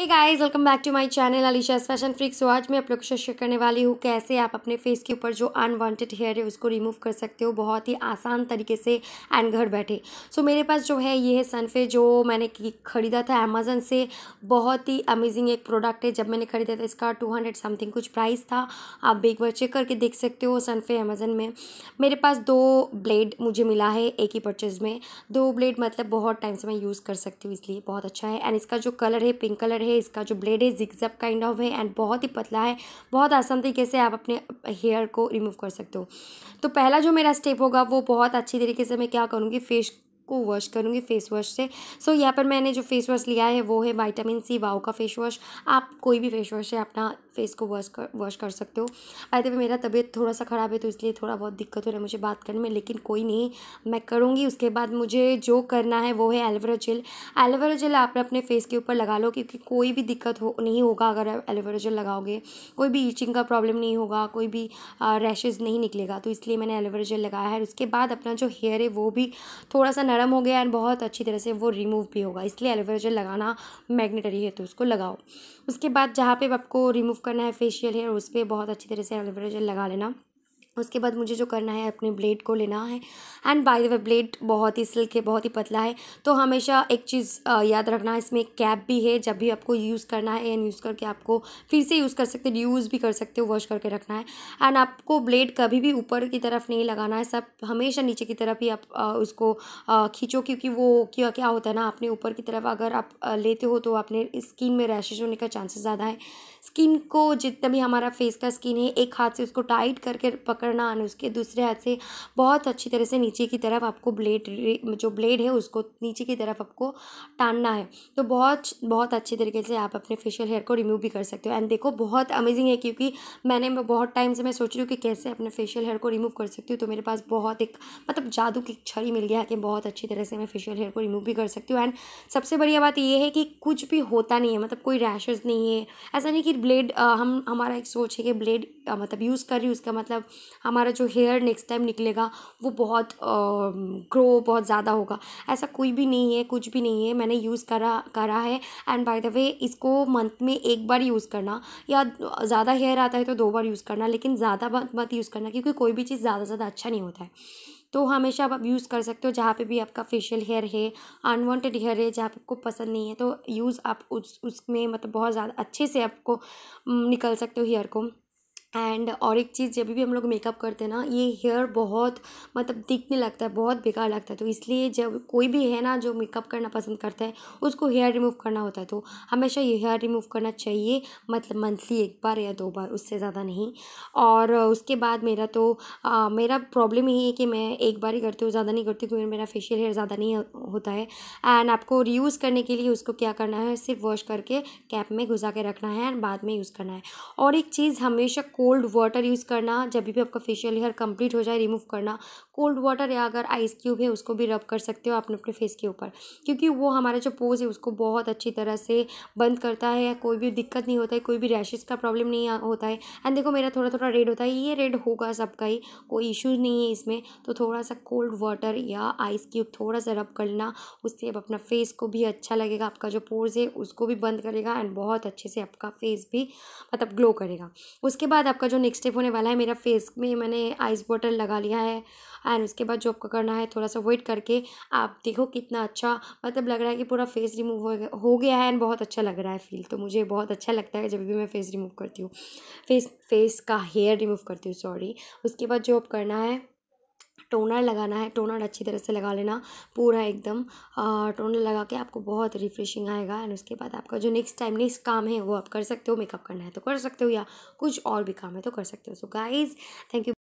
hey guys welcome back to my channel Alisha's fashion freak so आज मैं आप लोग को शेयर करने वाली हूँ कैसे आप अपने फेस के ऊपर जो अनवांटेड हेयर है उसको रिमूव कर सकते हो बहुत ही आसान तरीके से एंड घर बैठे सो so, मेरे पास जो है ये है सनफे जो मैंने ख़रीदा था अमेज़न से बहुत ही अमेजिंग एक प्रोडक्ट है जब मैंने ख़रीदा था इसका टू समथिंग कुछ प्राइस था आप एक बार चेक करके देख सकते हो सनफे अमेज़न में मेरे पास दो ब्लेड मुझे मिला है एक ही परचेज़ में दो ब्लेड मतलब बहुत टाइम से मैं यूज़ कर सकती हूँ इसलिए बहुत अच्छा है एंड इसका जो कलर है पिंक कलर है है इसका जो ब्लेड है जिक्जप काइंड ऑफ है एंड बहुत ही पतला है बहुत आसान तरीके से आप अपने हेयर को रिमूव कर सकते हो तो पहला जो मेरा स्टेप होगा वो बहुत अच्छी तरीके से मैं क्या करूँगी फेस को वॉश करूँगी फेस वॉश से सो so, यहाँ पर मैंने जो फेस वॉश लिया है वो है वाइटामिन सी वाओ का फेस वॉश आप कोई भी फेस वॉश है अपना फेस को वॉश कर वॉश कर सकते हो आई तभी मेरा तबीयत थोड़ा सा ख़राब है तो इसलिए थोड़ा बहुत दिक्कत हो रहा है मुझे बात करने में लेकिन कोई नहीं मैं करूँगी उसके बाद मुझे जो करना है वो है एलोवेरा जेल एलोवेरा जेल आप अपने फेस के ऊपर लगा लो क्योंकि कोई भी दिक्कत हो नहीं होगा अगर आप एलोवेरा जेल लगाओगे कोई भी ईचिंग का प्रॉब्लम नहीं होगा कोई भी रैशेज़ नहीं निकलेगा तो इसलिए मैंने एलोवेरा जेल लगाया है उसके बाद अपना जो हेयर है वो भी थोड़ा सा नरम हो गया एंड बहुत अच्छी तरह से वो रिमूव भी होगा इसलिए एलोवेरा जेल लगाना मैग्नेटरी है तो उसको लगाओ उसके बाद जहाँ पर आपको रिमूव कर करना है फेशियल हेयर उस पर बहुत अच्छी तरह से एलोवेरा जेल लगा लेना उसके बाद मुझे जो करना है अपने ब्लेड को लेना है and by the way blade बहुत ही सिल्क है बहुत ही पतला है तो हमेशा एक चीज़ याद रखना है इसमें एक कैप भी है जब भी आपको यूज़ करना है एंड यूज़ करके आपको फिर से यूज़ कर सकते हो यूज़ भी कर सकते हो वॉश करके रखना है एंड आपको ब्लेड कभी भी ऊपर की तरफ नहीं लगाना है सब हमेशा नीचे की तरफ ही आप उसको खींचो क्योंकि वो क्या क्या होता है ना अपने ऊपर की तरफ अगर आप लेते हो तो अपने स्किन में रैशेज होने का चांसेस ज़्यादा है स्किन को जितना भी हमारा फेस का स्किन है एक हाथ से उसको टाइट करके पकड़ करना और उसके दूसरे हाथ से बहुत अच्छी तरह से नीचे की तरफ आपको ब्लेड जो ब्लेड है उसको नीचे की तरफ आपको टानना है तो बहुत बहुत अच्छे तरीके से आप अपने फेशियल हेयर को रिमूव भी कर सकते हो एंड देखो बहुत अमेजिंग है क्योंकि मैंने बहुत टाइम से मैं सोच रही हूँ कि कैसे अपने फेशियल हेयर को रिमूव कर सकती हूँ तो मेरे पास बहुत एक मतलब जादू की छड़ी मिल गया है कि बहुत अच्छी तरह से मैं फेशियल हेयर को रिमूव भी कर सकती हूँ एंड सबसे बढ़िया बात यह है कि कुछ भी होता नहीं है मतलब कोई रैशेज़ नहीं है ऐसा नहीं कि ब्लेड हम हमारा एक सोच है कि ब्लेड मतलब यूज़ कर रही उसका मतलब हमारा जो हेयर नेक्स्ट टाइम निकलेगा वो बहुत ग्रो बहुत ज़्यादा होगा ऐसा कोई भी नहीं है कुछ भी नहीं है मैंने यूज़ करा करा है एंड बाय द वे इसको मंथ में एक बार यूज़ करना या ज़्यादा हेयर आता है तो दो बार यूज़ करना लेकिन ज़्यादा मत यूज़ करना क्योंकि कोई भी चीज़ ज़्यादा से ज़्यादा अच्छा नहीं होता है तो हमेशा आप यूज़ कर सकते हो जहाँ पे भी आपका फेशियल हेयर है अनवांटेड हेयर है जहाँ पे आपको पसंद नहीं है तो यूज़ आप उस उसमें मतलब बहुत ज़्यादा अच्छे से आपको निकल सकते हो हेयर को एंड और एक चीज़ जब भी हम लोग मेकअप करते हैं ना ये हेयर बहुत मतलब दिखने लगता है बहुत बेकार लगता है तो इसलिए जब कोई भी है ना जो मेकअप करना पसंद करता है उसको हेयर रिमूव करना होता है तो हमेशा ये हेयर रिमूव करना चाहिए मतलब मंथली एक बार या दो बार उससे ज़्यादा नहीं और उसके बाद मेरा तो आ, मेरा प्रॉब्लम यही है कि मैं एक बार ही करती हूँ ज़्यादा नहीं करती क्योंकि मेरा फेशियल हेयर ज़्यादा नहीं होता है एंड आपको रीयूज़ करने के लिए उसको क्या करना है सिर्फ वॉश करके कैप में घुसा के रखना है एंड बाद में यूज़ करना है और एक चीज़ हमेशा कोल्ड वाटर यूज़ करना जब भी आपका फेशियल हेयर कंप्लीट हो जाए रिमूव करना कोल्ड वाटर या अगर आइस क्यूब है उसको भी रब कर सकते हो अपने अपने फेस के ऊपर क्योंकि वो हमारा जो पोज है उसको बहुत अच्छी तरह से बंद करता है कोई भी दिक्कत नहीं होता है कोई भी रैशेज़ का प्रॉब्लम नहीं होता है एंड देखो मेरा थोड़ा थोड़ा रेड होता है ये रेड होगा सबका ही कोई इश्यूज नहीं है इसमें तो थोड़ा सा कोल्ड वाटर या आइस क्यूब थोड़ा सा रब कर लेना उससे अब अपना फेस को भी अच्छा लगेगा आपका जो पोर्स है उसको भी बंद करेगा एंड बहुत अच्छे से आपका फेस भी मतलब ग्लो करेगा उसके बाद आपका जो नेक्स्ट स्टेप होने वाला है मेरा फेस में मैंने आइस वाटर लगा लिया है एंड उसके बाद जो आपका करना है थोड़ा सा वेट करके आप देखो कितना अच्छा मतलब लग रहा है कि पूरा फेस रिमूव हो गया है एंड बहुत अच्छा लग रहा है फील तो मुझे बहुत अच्छा लगता है जब भी मैं फेस रिमूव करती हूँ फेस फेस का हेयर रिमूव करती हूँ सॉरी उसके बाद जो आप करना है टोनर लगाना है टोनर अच्छी तरह से लगा लेना पूरा एकदम टोनर लगा के आपको बहुत रिफ्रेशिंग आएगा एंड उसके बाद आपका जो नेक्स्ट टाइम नेक्स्ट काम है वो आप कर सकते हो मेकअप करना है तो कर सकते हो या कुछ और भी काम है तो कर सकते हो सो गाइज थैंक यू